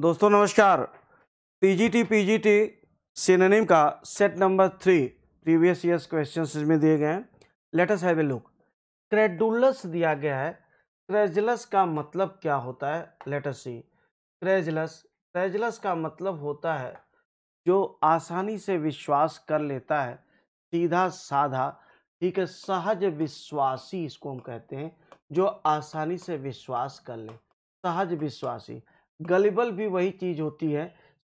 दोस्तों नमस्कार PGT PGT synonym का set number three previous years question में दिए गए हैं let's have a look credulous दिया गया है क्रेजलस का मतलब क्या होता है अस सी क्रेजलस क्रेजलस का मतलब होता है जो आसानी से विश्वास कर लेता है सीधा साधा ठीक है सहज विश्वासी इसको हम कहते हैं जो आसानी से विश्वास कर ले सहज विश्वासी गलेबल भी वही चीज़ होती है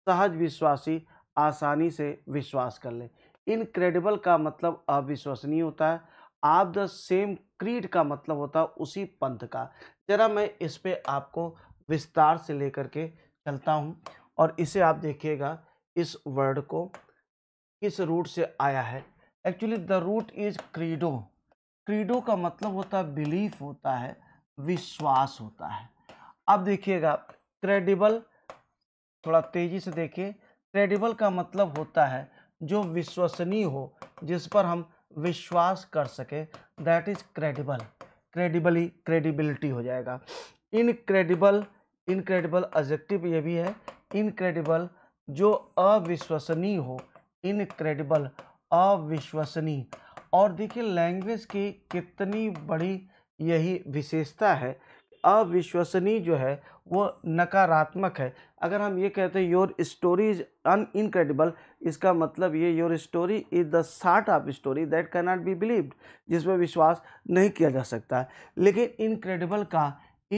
सहज विश्वासी आसानी से विश्वास कर ले इनक्रेडिबल का मतलब अविश्वसनीय होता है आप द सेम क्रीड का मतलब होता है उसी पंथ का जरा मैं इस पर आपको विस्तार से लेकर के चलता हूँ और इसे आप देखिएगा इस वर्ड को किस रूट से आया है actually the root is credo credo का मतलब होता है बिलीफ होता है विश्वास होता है अब देखिएगा क्रेडिबल थोड़ा तेज़ी से देखिए क्रेडिबल का मतलब होता है जो विश्वसनीय हो जिस पर हम विश्वास कर सकें that is credible credibly credibility हो जाएगा इनक्रेडिबल इनक्रेडिबल ऑब्जेक्टिव ये भी है इनक्रेडिबल जो अविश्वसनीय हो इनक्रेडिबल अविश्वसनीय और देखिए लैंग्वेज की कितनी बड़ी यही विशेषता है अविश्वसनीय जो है वो नकारात्मक है अगर हम ये कहते हैं your story is un incredible इसका मतलब ये your story is the sort of story that can not be believed जिसमें विश्वास नहीं किया जा सकता है लेकिन इनक्रेडिबल का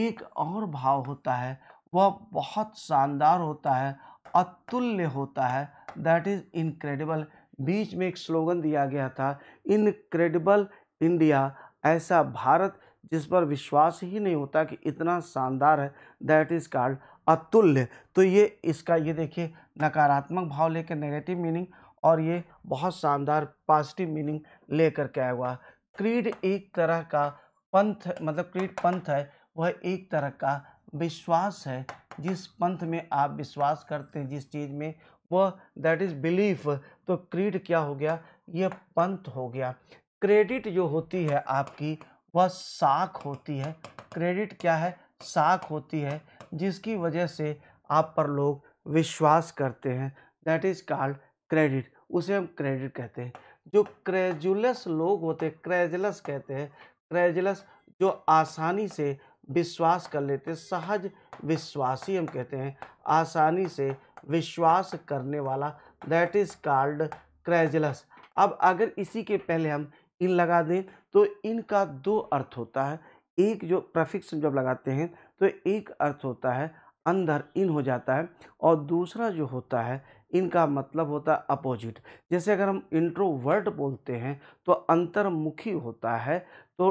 एक और भाव होता है वह बहुत शानदार होता है अतुल्य होता है दैट इज़ इनक्रेडिबल बीच में एक स्लोगन दिया गया था इनक्रेडिबल इंडिया ऐसा भारत जिस पर विश्वास ही नहीं होता कि इतना शानदार है दैट इज़ कॉल्ड अतुल्य तो ये इसका ये देखिए नकारात्मक भाव लेकर नेगेटिव मीनिंग और ये बहुत शानदार पॉजिटिव मीनिंग लेकर के आया हुआ क्रीड एक तरह का पंथ मतलब क्रीड पंथ है वह एक तरह का विश्वास है जिस पंथ में आप विश्वास करते हैं जिस चीज़ में वह दैट इज़ बिलीफ तो क्रीड क्या हो गया ये पंथ हो गया क्रेडिट जो होती है आपकी वह साख होती है क्रेडिट क्या है साख होती है जिसकी वजह से आप पर लोग विश्वास करते हैं दैट इज़ कॉल्ड क्रेडिट उसे हम क्रेडिट कहते हैं जो क्रेजुलस लोग होते हैं क्रेजलस कहते हैं क्रेजलस जो आसानी से विश्वास कर लेते हैं सहज विश्वासी हम कहते हैं आसानी से विश्वास करने वाला दैट इज़ कॉल्ड क्रेजलस अब अगर इसी के पहले हम इन लगा दें तो इनका दो अर्थ होता है एक जो प्रफिक्स जब लगाते हैं तो एक अर्थ होता है अंदर इन हो जाता है और दूसरा जो होता है इनका मतलब होता है अपोजिट जैसे अगर हम इंट्रोवर्ट बोलते हैं तो अंतर्मुखी होता है तो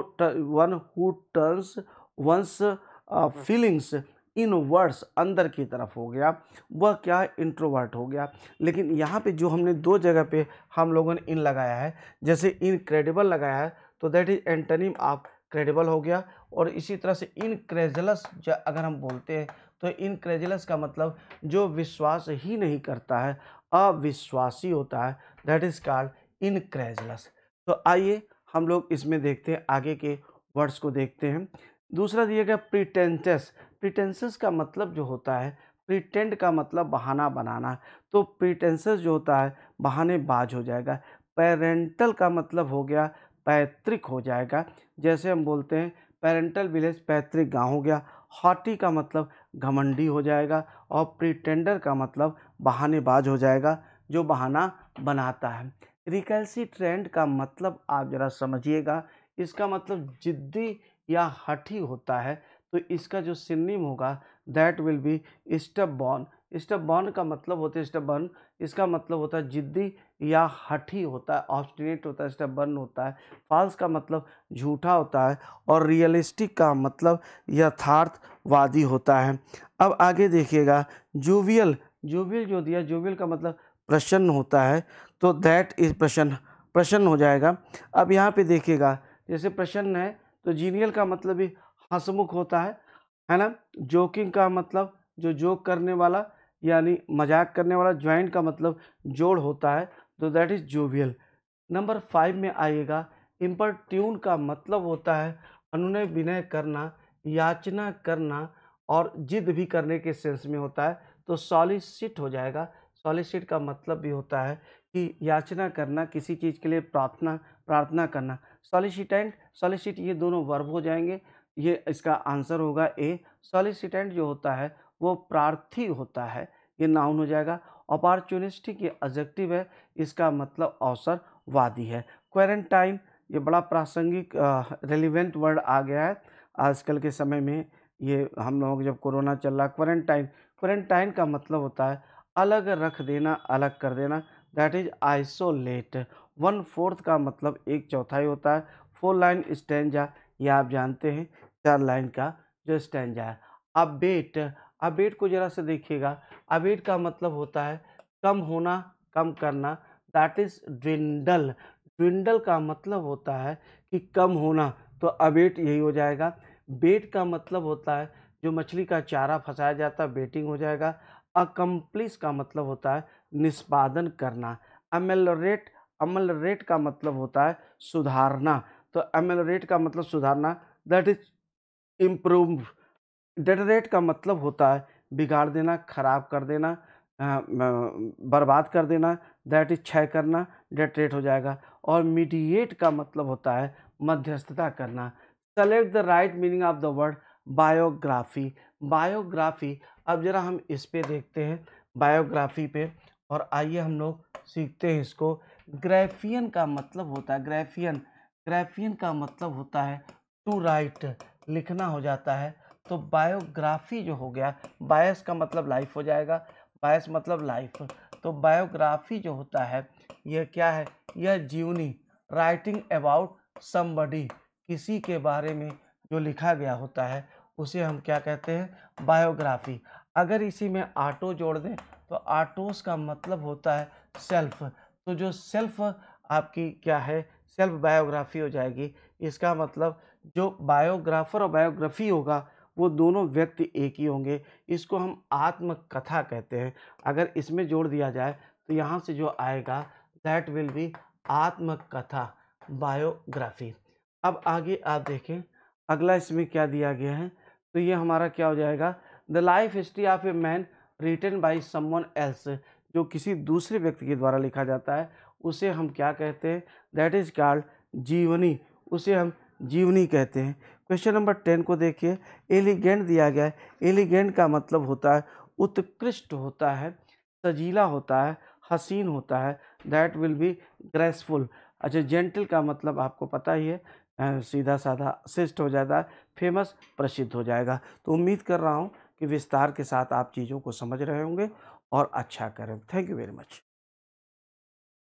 one who turns one's hmm. Feelings inwards अंदर की तरफ हो गया वह क्या इंट्रोवर्ट हो गया लेकिन यहाँ पे जो हमने दो जगह पे हम लोगों ने इन लगाया है जैसे इनक्रेडिबल लगाया है तो that is antonym of credible हो गया और इसी तरह से इनक्रेजलस अगर हम बोलते हैं तो इनक्रेजलस का मतलब जो विश्वास ही नहीं करता है अविश्वासी होता है दैट इज़ कॉल्ड इनक्रेजलस तो आइए हम लोग इसमें देखते हैं आगे के वर्ड्स को देखते हैं दूसरा दिया गया प्रीटेंसेस प्रिटेंसेस का मतलब जो होता है प्रिटेंड का मतलब बहाना बनाना तो प्रिटेंसेस जो होता है बहानेबाज हो जाएगा पेरेंटल का मतलब हो गया पैतृक हो जाएगा जैसे हम बोलते हैं पेरेंटल विलेज पैतृक गांव हो गया हॉटी का मतलब घमंडी हो जाएगा और प्रिटेंडर का मतलब बहानेबाज हो जाएगा जो बहाना बनाता है रिकलसी ट्रेंड का मतलब आप ज़रा समझिएगा इसका मतलब जिद्दी या हठी होता है तो इसका जो सिन्नीम होगा that will be stubborn stubborn का मतलब होता है स्टप बर्न इसका मतलब होता है जिद्दी या हठी होता है ऑप्शनेट होता है स्टप बर्न होता है फॉल्स का मतलब झूठा होता है और रियलिस्टिक का मतलब यथार्थवादी होता है अब आगे देखिएगा जूवियल जूवियल जो दिया जूवियल का मतलब प्रसन्न होता है तो दैट इज प्रसन्न प्रसन्न हो जाएगा अब यहाँ पे देखिएगा जैसे प्रसन्न है तो जीनियल का मतलब भी हंसमुख होता है है ना जोकिंग का मतलब जो जोक करने वाला यानी मजाक करने वाला ज्वाइंट का मतलब जोड़ होता है तो that is jovial number five में आइएगा इम्पर ट्यून का मतलब होता है अनुनय विनय करना याचना करना और जिद भी करने के सेंस में होता है तो सॉलिसिट हो जाएगा सॉलिसिट का मतलब भी होता है कि याचना करना किसी चीज़ के लिए प्रार्थना प्रार्थना करना सॉलिसिटेंट सॉलिसिट ये दोनों वर्ब हो जाएंगे ये इसका आंसर होगा ए सॉलिसिटेंट जो होता है वो प्रार्थी होता है ये नाउन हो जाएगा अपॉर्चुनिस्टिक ये एडजेक्टिव है इसका मतलब अवसरवादी है क्वारंटाइन ये बड़ा प्रासंगिक रेलिवेंट वर्ड आ गया है आजकल के समय में ये हम लोग जब कोरोना चल रहा क्वारंटाइन क्वारंटाइन का मतलब होता है अलग रख देना अलग कर देना that is isolate one fourth का मतलब एक चौथाई होता है फोर लाइन स्टेंजा ये आप जानते हैं चार लाइन का जो स्टैंड है अबेट अबेट को ज़रा से देखिएगा अबेट का मतलब होता है कम होना कम करना दैट इज़ ड्विंडल ड्विंडल का मतलब होता है कि कम होना तो अबेट यही हो जाएगा बेट का मतलब होता है जो मछली का चारा फंसाया जाता है बेटिंग हो जाएगा अकम्प्लिस का मतलब होता है निष्पादन करना अमेलरेट अमलरेट का मतलब होता है सुधारना तो अमेलरेट का मतलब सुधारना दैट इज इम्प्रूव डेटरेट का मतलब होता है बिगाड़ देना ख़राब कर देना बर्बाद कर देना दैट इज क्षय करना डेटरेट हो जाएगा और मीडिएट का मतलब होता है मध्यस्थता करना select the right meaning of the word biography biography अब ज़रा हम इस पे देखते हैं बायोग्राफी पे और आइए हम लोग सीखते हैं इसको ग्राफियन का मतलब होता है ग्राफियन ग्राफियन का मतलब होता है टू राइट लिखना हो जाता है तो बायोग्राफी जो हो गया बायस का मतलब लाइफ हो जाएगा बायस मतलब लाइफ तो बायोग्राफी जो होता है यह क्या है यह जीवनी राइटिंग अबाउट समबडी किसी के बारे में जो लिखा गया होता है उसे हम क्या कहते हैं बायोग्राफी अगर इसी में आटो जोड़ दें तो आटोस का मतलब होता है सेल्फ तो जो सेल्फ आपकी क्या है सेल्फ बायोग्राफी हो जाएगी इसका मतलब जो बायोग्राफर और बायोग्राफी होगा वो दोनों व्यक्ति एक ही होंगे इसको हम आत्मकथा कहते हैं अगर इसमें जोड़ दिया जाए तो यहाँ से जो आएगा दैट विल बी आत्मकथा बायोग्राफी अब आगे आप देखें अगला इसमें क्या दिया गया है तो ये हमारा क्या हो जाएगा the life history of a man written by someone else जो किसी दूसरे व्यक्ति के द्वारा लिखा जाता है उसे हम क्या कहते हैं दैट इज़ कॉल्ड जीवनी उसे हम जीवनी कहते हैं क्वेश्चन नंबर टेन को देखिए एलिगेंट दिया गया है एलिगेंट का मतलब होता है उत्कृष्ट होता है सजीला होता है हसीन होता है दैट विल बी ग्रेसफुल अच्छा जेंटल का मतलब आपको पता ही है सीधा साधा शिष्ट हो जाता है फेमस प्रसिद्ध हो जाएगा तो उम्मीद कर रहा हूँ कि विस्तार के साथ आप चीज़ों को समझ रहे होंगे और अच्छा करें थैंक यू वेरी मच